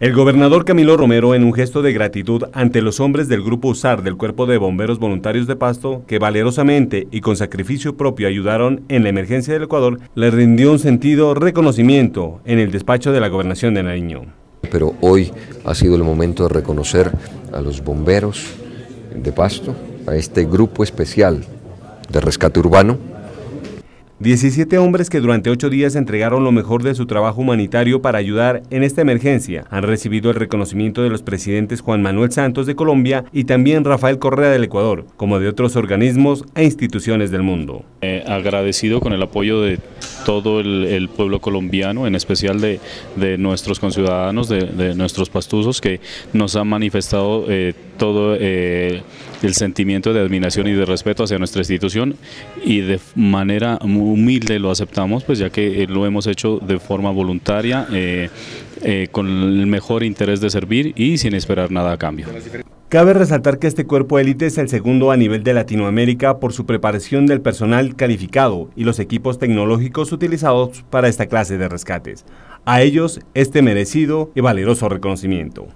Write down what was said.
El gobernador Camilo Romero, en un gesto de gratitud ante los hombres del Grupo USAR del Cuerpo de Bomberos Voluntarios de Pasto, que valerosamente y con sacrificio propio ayudaron en la emergencia del Ecuador, le rindió un sentido reconocimiento en el despacho de la Gobernación de Nariño. Pero hoy ha sido el momento de reconocer a los bomberos de Pasto, a este grupo especial de rescate urbano, 17 hombres que durante ocho días entregaron lo mejor de su trabajo humanitario para ayudar en esta emergencia han recibido el reconocimiento de los presidentes Juan Manuel Santos de Colombia y también Rafael Correa del Ecuador, como de otros organismos e instituciones del mundo. Eh, agradecido con el apoyo de todo el, pueblo colombiano, en especial de, de nuestros conciudadanos, de, nuestros pastuzos, que nos han manifestado eh, todo eh, el sentimiento de admiración y de respeto hacia nuestra institución y de manera humilde lo aceptamos, pues ya que eh, lo hemos hecho de forma voluntaria, con el mejor interés de servir y sin esperar nada a cambio. Cabe resaltar que este cuerpo élite es el segundo a nivel de Latinoamérica por su preparación del personal calificado y los equipos tecnológicos utilizados para esta clase de rescates. A ellos este merecido y valeroso reconocimiento.